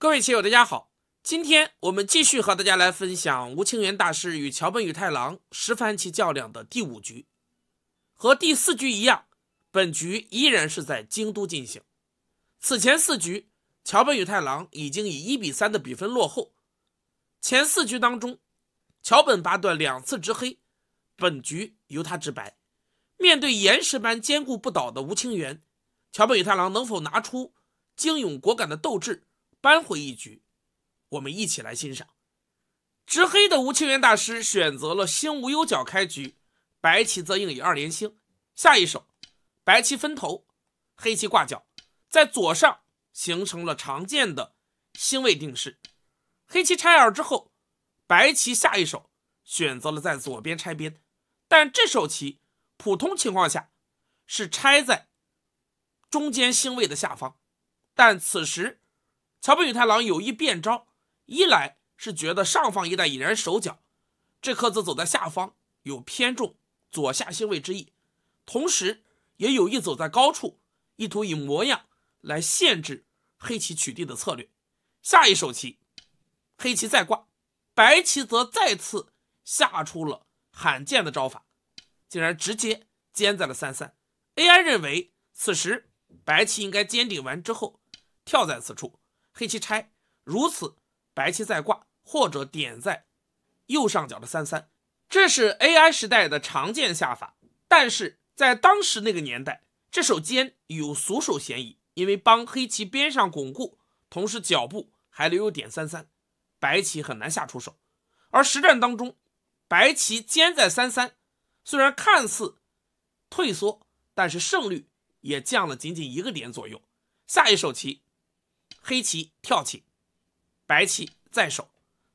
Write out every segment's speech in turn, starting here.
各位棋友，大家好！今天我们继续和大家来分享吴清源大师与桥本宇太郎十番棋较量的第五局。和第四局一样，本局依然是在京都进行。此前四局，桥本宇太郎已经以一比三的比分落后。前四局当中，桥本八段两次执黑，本局由他执白。面对岩石般坚固不倒的吴清源，桥本宇太郎能否拿出英勇果敢的斗志？扳回一局，我们一起来欣赏。执黑的吴清源大师选择了星无忧角开局，白棋则应以二连星。下一手，白棋分头，黑棋挂角，在左上形成了常见的星位定式。黑棋拆耳之后，白棋下一手选择了在左边拆边，但这手棋普通情况下是拆在中间星位的下方，但此时。桥本宇太郎有意变招，一来是觉得上方一带已然守角，这颗子走在下方有偏重左下星位之意，同时也有意走在高处，意图以模样来限制黑棋取地的策略。下一手棋，黑棋再挂，白棋则再次下出了罕见的招法，竟然直接尖在了三三。AI 认为此时白棋应该尖顶完之后跳在此处。黑棋拆，如此白棋再挂或者点在右上角的三三，这是 AI 时代的常见下法。但是在当时那个年代，这手尖有俗手嫌疑，因为帮黑棋边上巩固，同时脚步还留有点三三，白棋很难下出手。而实战当中，白棋尖在三三，虽然看似退缩，但是胜率也降了仅仅一个点左右。下一手棋。黑棋跳起，白棋在手，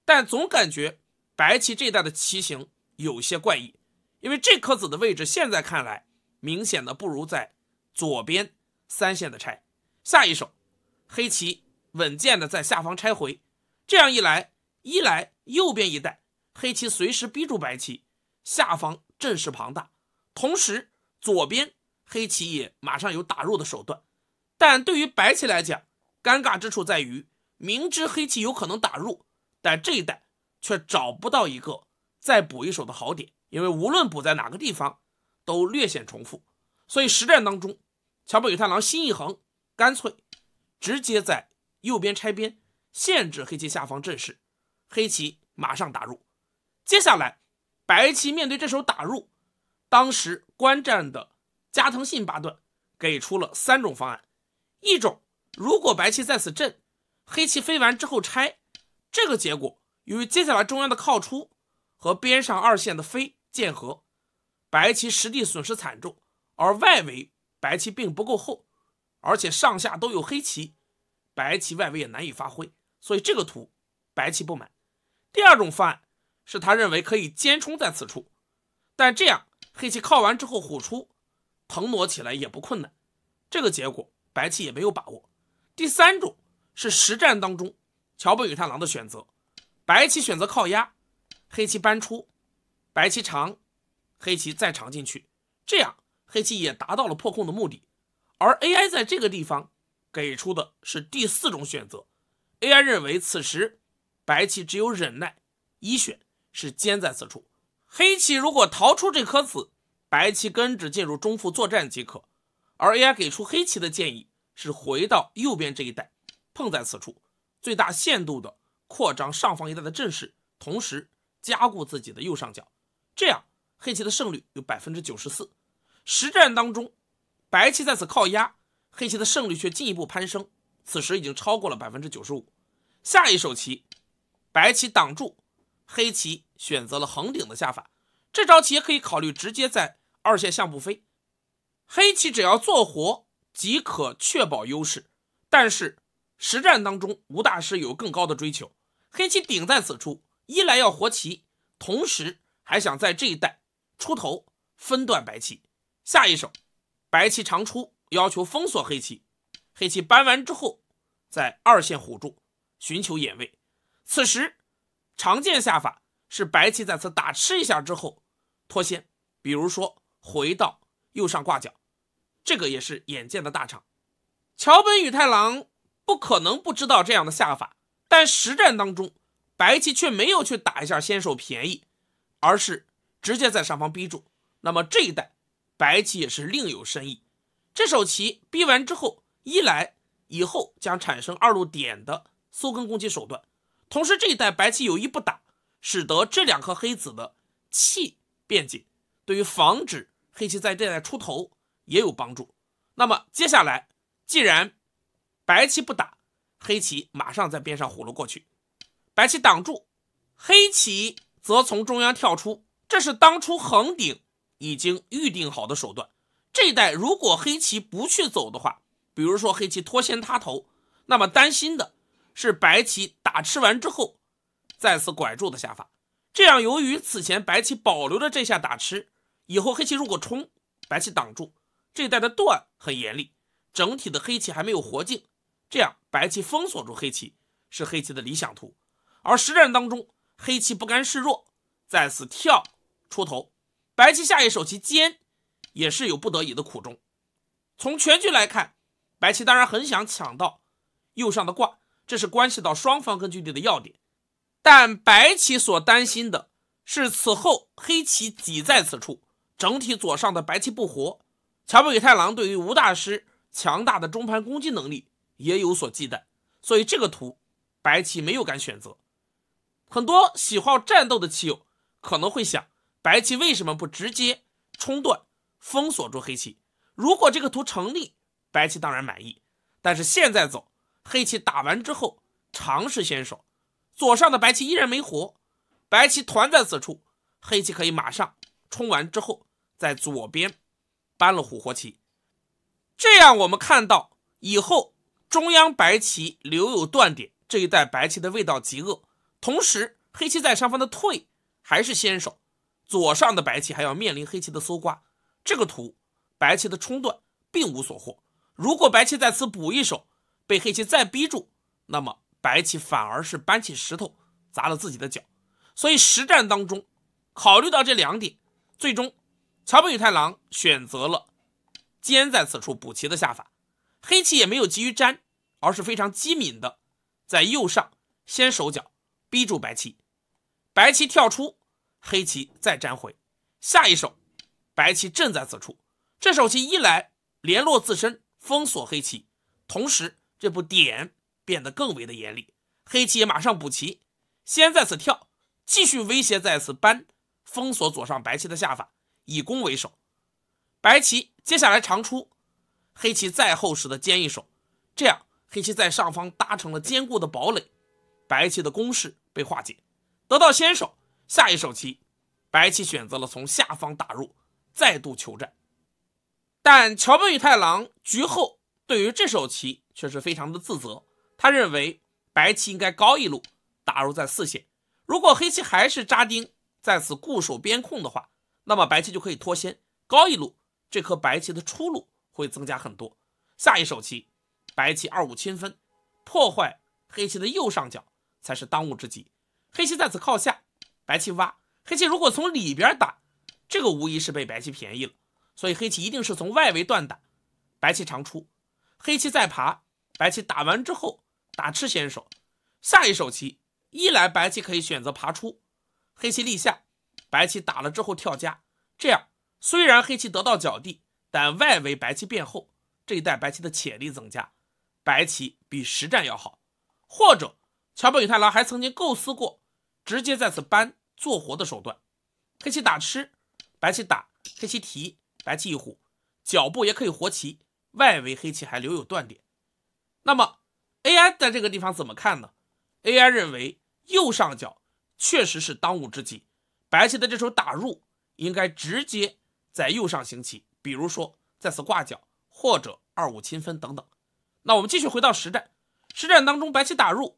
但总感觉白棋这一代的棋形有些怪异，因为这颗子的位置现在看来明显的不如在左边三线的拆。下一手，黑棋稳健的在下方拆回，这样一来，一来右边一带黑棋随时逼住白棋，下方阵势庞大，同时左边黑棋也马上有打入的手段，但对于白棋来讲。尴尬之处在于，明知黑棋有可能打入，但这一带却找不到一个再补一手的好点，因为无论补在哪个地方，都略显重复。所以实战当中，桥本宇太郎心一横，干脆直接在右边拆边，限制黑棋下方阵势。黑棋马上打入，接下来白棋面对这手打入，当时观战的加藤信八段给出了三种方案，一种。如果白棋在此阵，黑棋飞完之后拆，这个结果由于接下来中央的靠出和边上二线的飞见合，白棋实地损失惨重，而外围白棋并不够厚，而且上下都有黑棋，白棋外围也难以发挥，所以这个图白棋不满。第二种方案是他认为可以兼冲在此处，但这样黑棋靠完之后虎出，腾挪起来也不困难，这个结果白棋也没有把握。第三种是实战当中，乔本与太郎的选择，白棋选择靠压，黑棋搬出，白棋长，黑棋再长进去，这样黑棋也达到了破控的目的。而 AI 在这个地方给出的是第四种选择，AI 认为此时白棋只有忍耐，一选是坚在此处，黑棋如果逃出这颗子，白棋根植进入中腹作战即可。而 AI 给出黑棋的建议。是回到右边这一带，碰在此处，最大限度的扩张上方一带的阵势，同时加固自己的右上角，这样黑棋的胜率有百分之九十四。实战当中，白棋在此靠压，黑棋的胜率却进一步攀升，此时已经超过了百分之九十五。下一手棋，白棋挡住，黑棋选择了横顶的下法，这招棋也可以考虑直接在二线向步飞。黑棋只要做活。即可确保优势，但是实战当中，吴大师有更高的追求。黑棋顶在此处，一来要活棋，同时还想在这一带出头分断白棋。下一手，白棋长出，要求封锁黑棋。黑棋搬完之后，在二线虎住，寻求眼位。此时，常见下法是白棋在此打吃一下之后脱先，比如说回到右上挂角。这个也是眼见的大场，桥本宇太郎不可能不知道这样的下法，但实战当中，白棋却没有去打一下先手便宜，而是直接在上方逼住。那么这一代白棋也是另有深意。这手棋逼完之后，一来以后将产生二路点的缩根攻击手段，同时这一代白棋有意不打，使得这两颗黑子的气变紧，对于防止黑棋在这一代出头。也有帮助。那么接下来，既然白棋不打，黑棋马上在边上虎了过去，白棋挡住，黑棋则从中央跳出。这是当初横顶已经预定好的手段。这一代如果黑棋不去走的话，比如说黑棋脱先塌头，那么担心的是白棋打吃完之后再次拐住的下法。这样，由于此前白棋保留了这下打吃，以后黑棋如果冲，白棋挡住。这代的断很严厉，整体的黑棋还没有活净，这样白棋封锁住黑棋是黑棋的理想图。而实战当中，黑棋不甘示弱，再次跳出头。白棋下一手棋尖，也是有不得已的苦衷。从全局来看，白棋当然很想抢到右上的挂，这是关系到双方根据地的要点。但白棋所担心的是，此后黑棋挤在此处，整体左上的白棋不活。桥本宇太郎对于吴大师强大的中盘攻击能力也有所忌惮，所以这个图白棋没有敢选择。很多喜好战斗的棋友可能会想：白棋为什么不直接冲断，封锁住黑棋？如果这个图成立，白棋当然满意。但是现在走，黑棋打完之后尝试先手，左上的白棋依然没活，白棋团在此处，黑棋可以马上冲完之后在左边。搬了虎活棋，这样我们看到以后，中央白棋留有断点，这一带白棋的味道极恶。同时，黑棋在上方的退还是先手，左上的白棋还要面临黑棋的搜刮。这个图，白棋的冲断并无所获。如果白棋在此补一手，被黑棋再逼住，那么白棋反而是搬起石头砸了自己的脚。所以实战当中，考虑到这两点，最终。桥本宇太郎选择了兼在此处补齐的下法，黑棋也没有急于粘，而是非常机敏的在右上先手脚逼住白棋，白棋跳出，黑棋再粘回。下一手，白棋正在此处，这手棋一来联络自身，封锁黑棋，同时这步点变得更为的严厉，黑棋也马上补齐，先在此跳，继续威胁在此扳，封锁左上白棋的下法。以攻为守，白棋接下来长出，黑棋再厚实的尖一手，这样黑棋在上方搭成了坚固的堡垒，白棋的攻势被化解，得到先手。下一手棋，白棋选择了从下方打入，再度求战。但桥本宇太郎局后对于这手棋却是非常的自责，他认为白棋应该高一路打入在四线，如果黑棋还是扎钉在此固守边控的话。那么白棋就可以脱先高一路，这颗白棋的出路会增加很多。下一手棋，白棋二五千分，破坏黑棋的右上角才是当务之急。黑棋在此靠下，白棋挖黑棋。如果从里边打，这个无疑是被白棋便宜了。所以黑棋一定是从外围断打。白棋长出，黑棋再爬。白棋打完之后打吃先手。下一手棋，一来白棋可以选择爬出，黑棋立下。白棋打了之后跳夹。这样虽然黑棋得到角地，但外围白棋变厚，这一代白棋的潜力增加，白棋比实战要好。或者桥本宇太郎还曾经构思过直接在此搬做活的手段，黑棋打吃，白棋打，黑棋提，白棋一虎，脚步也可以活棋，外围黑棋还留有断点。那么 A I 在这个地方怎么看呢？A I 认为右上角确实是当务之急，白棋的这手打入。应该直接在右上行棋，比如说在此挂角或者二五均分等等。那我们继续回到实战，实战当中白棋打入，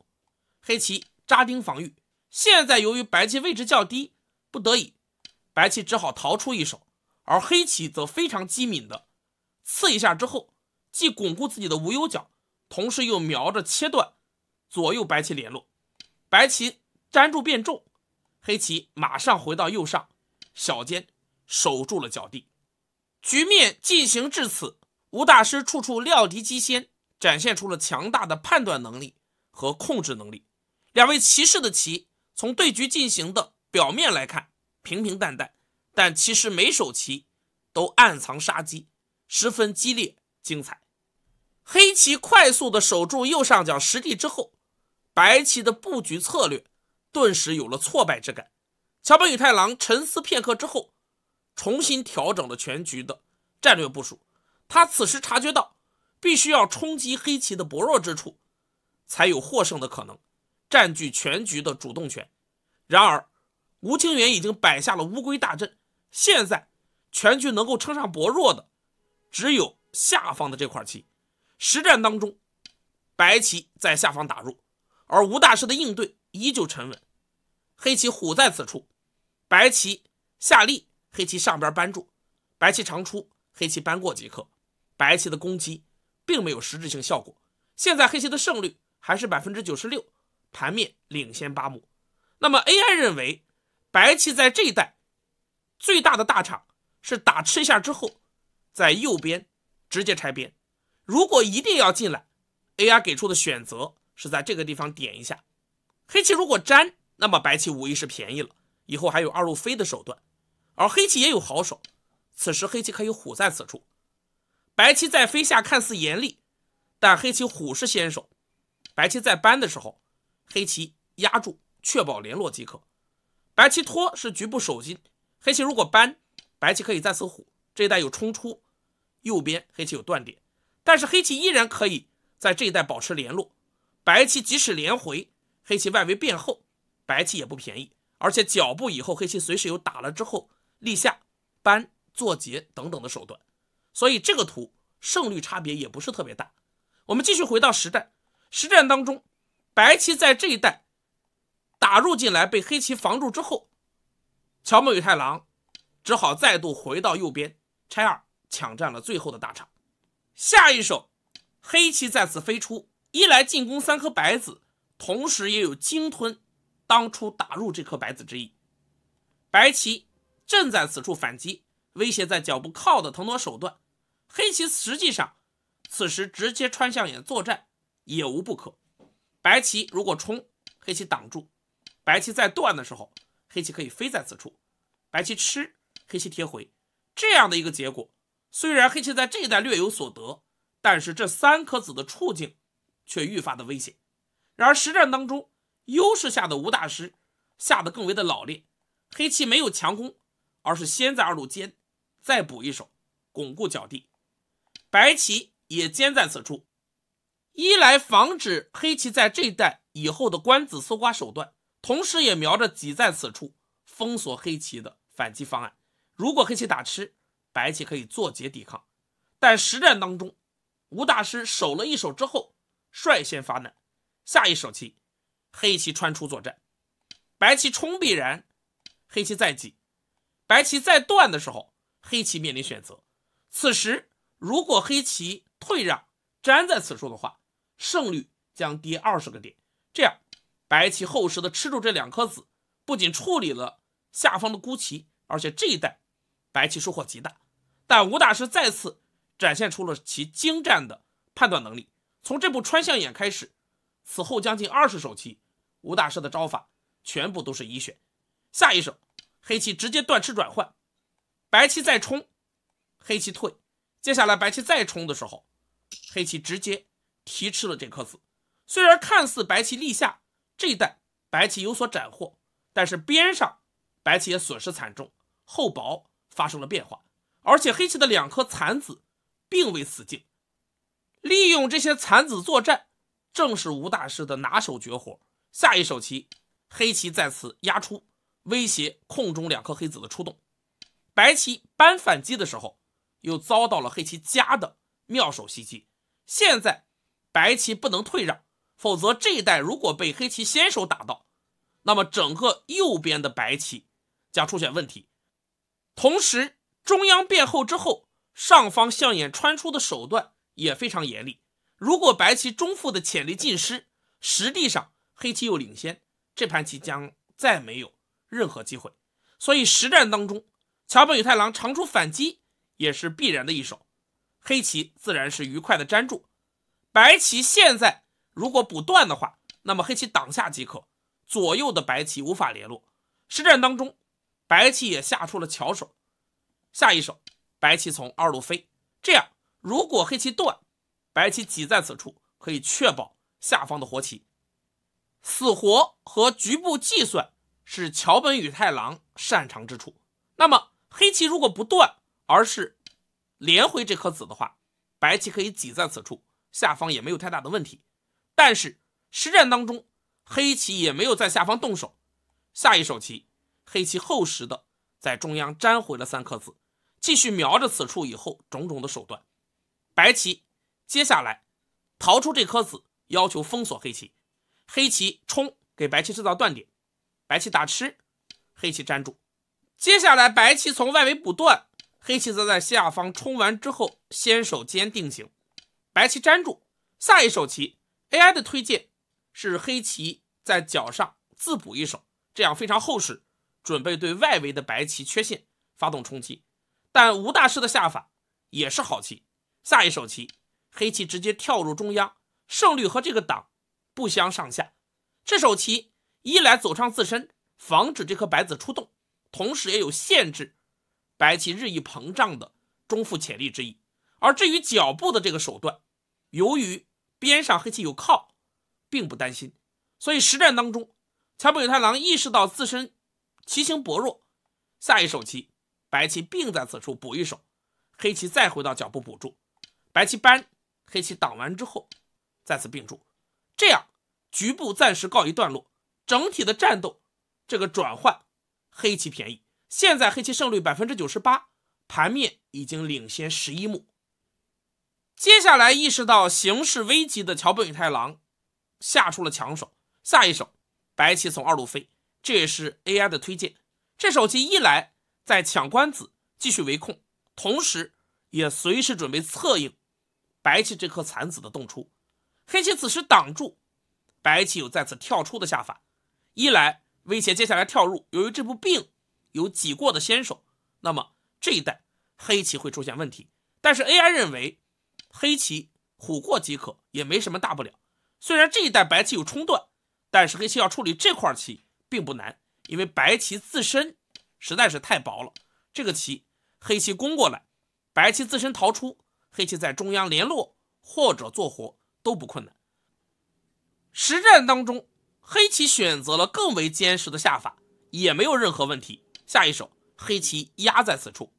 黑棋扎钉防御。现在由于白棋位置较低，不得已，白棋只好逃出一手，而黑棋则非常机敏的刺一下之后，既巩固自己的无忧角，同时又瞄着切断左右白棋联络。白棋粘住变重，黑棋马上回到右上。小尖守住了角地，局面进行至此，吴大师处处料敌机先，展现出了强大的判断能力和控制能力。两位骑士的棋从对局进行的表面来看平平淡淡，但其实每手棋都暗藏杀机，十分激烈精彩。黑棋快速的守住右上角实地之后，白棋的布局策略顿时有了挫败之感。桥本宇太郎沉思片刻之后，重新调整了全局的战略部署。他此时察觉到，必须要冲击黑棋的薄弱之处，才有获胜的可能，占据全局的主动权。然而，吴清源已经摆下了乌龟大阵，现在全局能够称上薄弱的，只有下方的这块棋。实战当中，白棋在下方打入，而吴大师的应对依旧沉稳，黑棋虎在此处。白棋下立，黑棋上边扳住，白棋长出，黑棋扳过即可。白棋的攻击并没有实质性效果。现在黑棋的胜率还是百分之九十六，盘面领先八目。那么 AI 认为，白棋在这一带最大的大场是打吃一下之后，在右边直接拆边。如果一定要进来，AI 给出的选择是在这个地方点一下。黑棋如果粘，那么白棋无疑是便宜了。以后还有二路飞的手段，而黑棋也有好手。此时黑棋可以虎在此处，白棋在飞下看似严厉，但黑棋虎是先手。白棋在搬的时候，黑棋压住，确保联络即可。白棋拖是局部守心，黑棋如果搬，白棋可以再次虎。这一带有冲出，右边黑棋有断点，但是黑棋依然可以在这一带保持联络。白棋即使连回，黑棋外围变厚，白棋也不便宜。而且脚步以后黑棋随时有打了之后立下、搬做劫等等的手段，所以这个图胜率差别也不是特别大。我们继续回到实战，实战当中，白棋在这一带打入进来被黑棋防住之后，乔木与太郎只好再度回到右边拆二，抢占了最后的大场。下一手，黑棋再次飞出，一来进攻三颗白子，同时也有鲸吞。当初打入这颗白子之意，白棋正在此处反击，威胁在脚部靠的腾挪手段。黑棋实际上此时直接穿象眼作战也无不可。白棋如果冲，黑棋挡住；白棋在断的时候，黑棋可以飞在此处。白棋吃，黑棋贴回，这样的一个结果，虽然黑棋在这一带略有所得，但是这三颗子的处境却愈发的危险。然而实战当中。优势下的吴大师下得更为的老练，黑棋没有强攻，而是先在二路尖，再补一手，巩固脚地。白棋也尖在此处，一来防止黑棋在这一带以后的官子搜刮手段，同时也瞄着挤在此处，封锁黑棋的反击方案。如果黑棋打吃，白棋可以做劫抵抗。但实战当中，吴大师守了一手之后，率先发难，下一手棋。黑棋穿出作战，白棋冲必然，黑棋再挤，白棋再断的时候，黑棋面临选择。此时如果黑棋退让粘在此处的话，胜率将跌二十个点。这样，白棋厚实的吃住这两颗子，不仅处理了下方的孤棋，而且这一带白棋收获极大。但吴大师再次展现出了其精湛的判断能力。从这步穿象眼开始，此后将近二十手棋。吴大师的招法全部都是一选，下一手黑棋直接断吃转换，白棋再冲，黑棋退。接下来白棋再冲的时候，黑棋直接提吃了这颗子。虽然看似白棋立下这一代，白棋有所斩获，但是边上白棋也损失惨重，厚薄发生了变化。而且黑棋的两颗残子并未死尽，利用这些残子作战，正是吴大师的拿手绝活。下一手棋，黑棋再次压出，威胁空中两颗黑子的出动。白棋扳反击的时候，又遭到了黑棋家的妙手袭击。现在白棋不能退让，否则这一带如果被黑棋先手打到，那么整个右边的白棋将出现问题。同时，中央变厚之后，上方象眼穿出的手段也非常严厉。如果白棋中腹的潜力尽失，实际上。黑棋又领先，这盘棋将再没有任何机会，所以实战当中，桥本宇太郎长出反击也是必然的一手。黑棋自然是愉快的粘住，白棋现在如果不断的话，那么黑棋挡下即可，左右的白棋无法联络。实战当中，白棋也下出了巧手，下一手白棋从二路飞，这样如果黑棋断，白棋挤在此处可以确保下方的活棋。死活和局部计算是桥本宇太郎擅长之处。那么黑棋如果不断，而是连回这颗子的话，白棋可以挤在此处，下方也没有太大的问题。但是实战当中，黑棋也没有在下方动手。下一手棋，黑棋厚实的在中央粘回了三颗子，继续瞄着此处以后种种的手段。白棋接下来逃出这颗子，要求封锁黑棋。黑棋冲，给白棋制造断点，白棋打吃，黑棋粘住。接下来白棋从外围补断，黑棋则在下方冲完之后先手尖定型，白棋粘住。下一手棋，AI 的推荐是黑棋在角上自补一手，这样非常厚实，准备对外围的白棋缺陷发动冲击。但吴大师的下法也是好棋。下一手棋，黑棋直接跳入中央，胜率和这个挡不相上下，这手棋一来走上自身，防止这颗白子出动，同时也有限制白棋日益膨胀的中腹潜力之意。而至于脚部的这个手段，由于边上黑棋有靠，并不担心。所以实战当中，桥本宇太郎意识到自身棋形薄弱，下一手棋白棋并在此处补一手，黑棋再回到脚步补住，白棋搬，黑棋挡完之后再次并住。这样，局部暂时告一段落，整体的战斗，这个转换，黑棋便宜。现在黑棋胜率百分之九十八，盘面已经领先十一目。接下来意识到形势危急的桥本宇太郎，下出了强手。下一手，白棋从二路飞，这也是 AI 的推荐。这手棋一来在抢官子，继续围控，同时也随时准备策应白棋这颗残子的动出。黑棋此时挡住，白棋有再次跳出的下法，一来威胁接下来跳入。由于这步并有挤过的先手，那么这一代黑棋会出现问题。但是 AI 认为黑棋虎过即可，也没什么大不了。虽然这一代白棋有冲断，但是黑棋要处理这块棋并不难，因为白棋自身实在是太薄了。这个棋黑棋攻过来，白棋自身逃出，黑棋在中央联络或者做活。都不困难。实战当中，黑棋选择了更为坚实的下法，也没有任何问题。下一手，黑棋压在此处，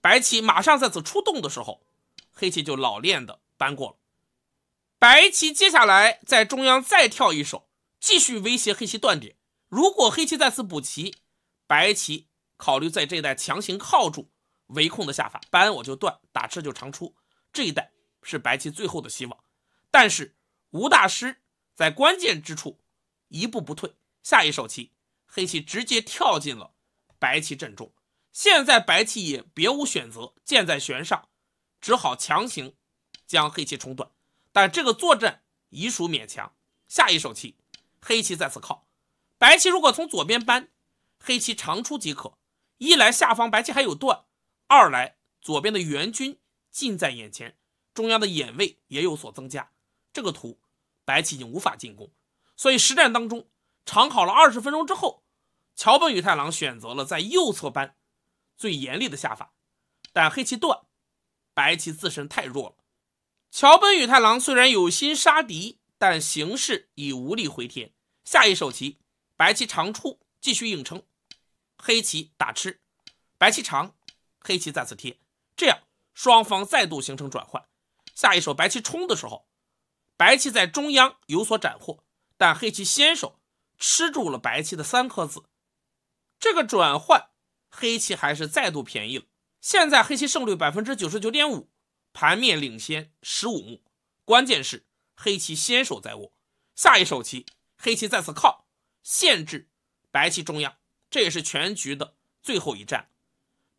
白棋马上在此出动的时候，黑棋就老练的扳过了。白棋接下来在中央再跳一手，继续威胁黑棋断点。如果黑棋在此补棋，白棋考虑在这一带强行靠住围控的下法，扳我就断，打吃就长出。这一带是白棋最后的希望。但是吴大师在关键之处一步不退，下一手棋黑棋直接跳进了白棋阵中。现在白棋也别无选择，箭在弦上，只好强行将黑棋冲断。但这个作战已属勉强。下一手棋，黑棋再次靠，白棋如果从左边搬，黑棋长出即可。一来下方白棋还有断，二来左边的援军近在眼前，中央的眼位也有所增加。这个图，白棋已经无法进攻，所以实战当中，长考了二十分钟之后，桥本宇太郎选择了在右侧扳，最严厉的下法，但黑棋断，白棋自身太弱了。桥本宇太郎虽然有心杀敌，但形势已无力回天。下一手棋，白棋长出，继续硬撑，黑棋打吃，白棋长，黑棋再次贴，这样双方再度形成转换。下一手白棋冲的时候。白棋在中央有所斩获，但黑棋先手吃住了白棋的三颗子。这个转换，黑棋还是再度便宜了。现在黑棋胜率百分之九十九点五，盘面领先十五目。关键是黑棋先手在握，下一手棋黑棋再次靠，限制白棋中央。这也是全局的最后一战。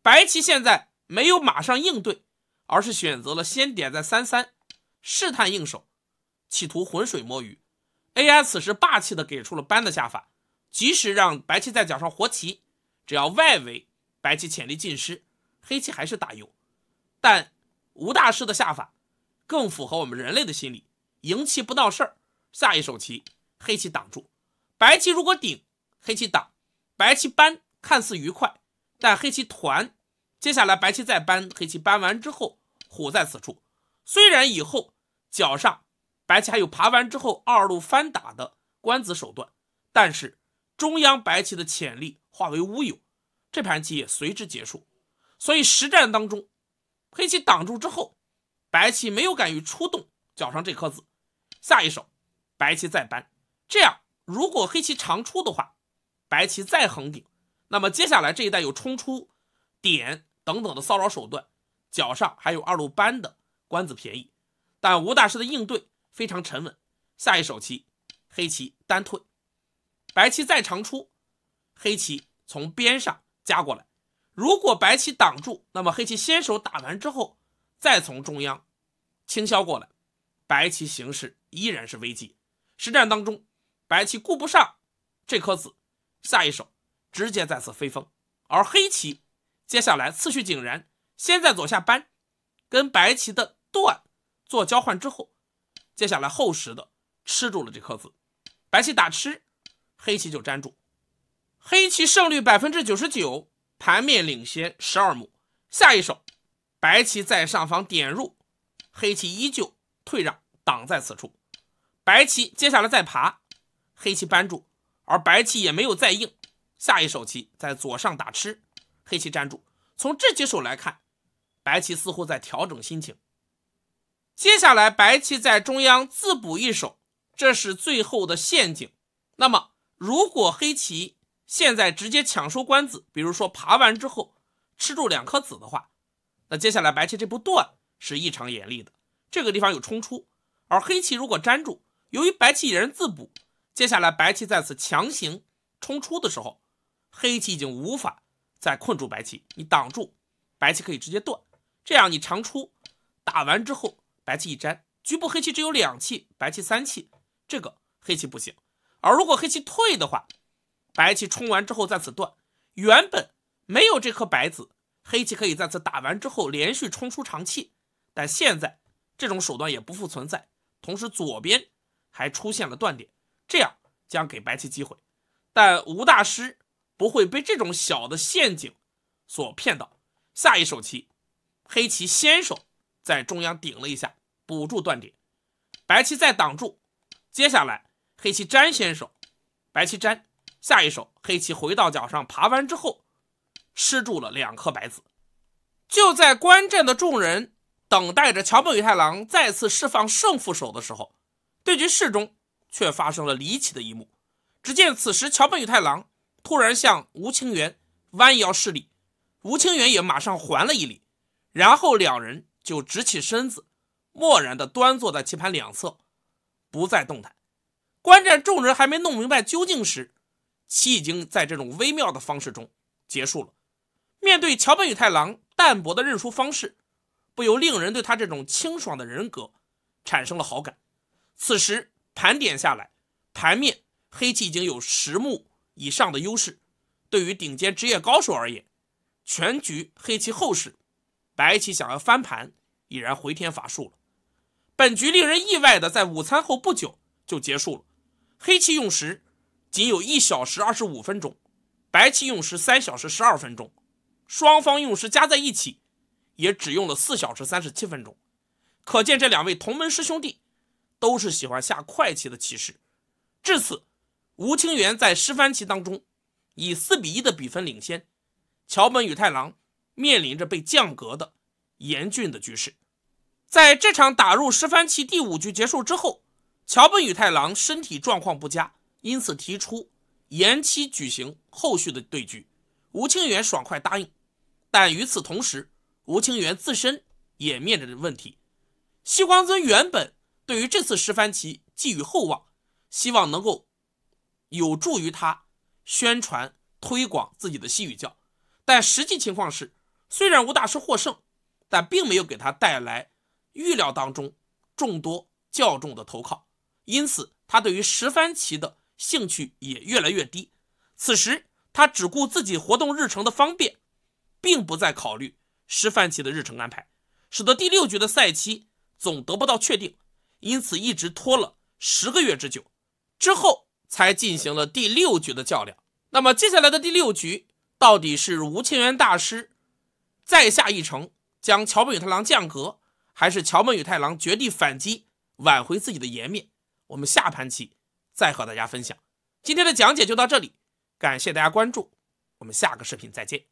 白棋现在没有马上应对，而是选择了先点在三三，试探应手。企图浑水摸鱼，AI 此时霸气的给出了扳的下法，即使让白棋在角上活棋，只要外围白棋潜力尽失，黑棋还是打优。但吴大师的下法更符合我们人类的心理，赢棋不闹事儿。下一手棋，黑棋挡住，白棋如果顶，黑棋挡，白棋扳看似愉快，但黑棋团，接下来白棋再扳，黑棋扳完之后虎在此处，虽然以后角上。白棋还有爬完之后二路翻打的官子手段，但是中央白棋的潜力化为乌有，这盘棋也随之结束。所以实战当中，黑棋挡住之后，白棋没有敢于出动脚上这颗子，下一手白棋再搬，这样如果黑棋长出的话，白棋再横顶，那么接下来这一带有冲出点等等的骚扰手段，脚上还有二路搬的官子便宜，但吴大师的应对。非常沉稳，下一手棋，黑棋单退，白棋再长出，黑棋从边上夹过来。如果白棋挡住，那么黑棋先手打完之后，再从中央倾销过来，白棋形势依然是危机。实战当中，白棋顾不上这颗子，下一手直接再次飞风，而黑棋接下来次序井然，先在左下扳，跟白棋的断做交换之后。接下来厚实的吃住了这颗子，白棋打吃，黑棋就粘住，黑棋胜率百分之九十九，盘面领先十二目。下一手，白棋在上方点入，黑棋依旧退让，挡在此处。白棋接下来再爬，黑棋扳住，而白棋也没有再应。下一手棋在左上打吃，黑棋粘住。从这几手来看，白棋似乎在调整心情。接下来，白棋在中央自补一手，这是最后的陷阱。那么，如果黑棋现在直接抢收官子，比如说爬完之后吃住两颗子的话，那接下来白棋这步断是异常严厉的。这个地方有冲出，而黑棋如果粘住，由于白棋已然自补，接下来白棋再次强行冲出的时候，黑棋已经无法再困住白棋。你挡住，白棋可以直接断。这样你长出打完之后。白棋一粘，局部黑棋只有两气，白棋三气，这个黑棋不行。而如果黑棋退的话，白棋冲完之后再次断，原本没有这颗白子，黑棋可以再次打完之后连续冲出长气，但现在这种手段也不复存在。同时左边还出现了断点，这样将给白棋机会。但吴大师不会被这种小的陷阱所骗到。下一手棋，黑棋先手在中央顶了一下。补住断点，白棋再挡住。接下来黑棋粘先手，白棋粘下一手，黑棋回到角上爬完之后，吃住了两颗白子。就在观战的众人等待着桥本宇太郎再次释放胜负手的时候，对局室中却发生了离奇的一幕。只见此时桥本宇太郎突然向吴清源弯腰施礼，吴清源也马上还了一礼，然后两人就直起身子。漠然地端坐在棋盘两侧，不再动弹。观战众人还没弄明白究竟时，棋已经在这种微妙的方式中结束了。面对桥本宇太郎淡泊的认输方式，不由令人对他这种清爽的人格产生了好感。此时盘点下来，盘面黑棋已经有十目以上的优势。对于顶尖职业高手而言，全局黑棋后势，白棋想要翻盘已然回天乏术了。本局令人意外的，在午餐后不久就结束了。黑棋用时仅有一小时二十五分钟，白棋用时三小时十二分钟，双方用时加在一起也只用了四小时三十七分钟。可见这两位同门师兄弟都是喜欢下快棋的棋士。至此，吴清源在师范棋当中以四比一的比分领先，桥本宇太郎面临着被降格的严峻的局势。在这场打入十番棋第五局结束之后，桥本宇太郎身体状况不佳，因此提出延期举行后续的对局。吴清源爽快答应，但与此同时，吴清源自身也面临着问题。西光尊原本对于这次十番棋寄予厚望，希望能够有助于他宣传推广自己的西语教，但实际情况是，虽然吴大师获胜，但并没有给他带来。预料当中，众多较重的投靠，因此他对于十番棋的兴趣也越来越低。此时他只顾自己活动日程的方便，并不再考虑石帆棋的日程安排，使得第六局的赛期总得不到确定，因此一直拖了十个月之久，之后才进行了第六局的较量。那么接下来的第六局到底是吴清源大师再下一城，将桥本宇太郎降格？还是乔梦与太郎绝地反击，挽回自己的颜面。我们下盘棋再和大家分享。今天的讲解就到这里，感谢大家关注，我们下个视频再见。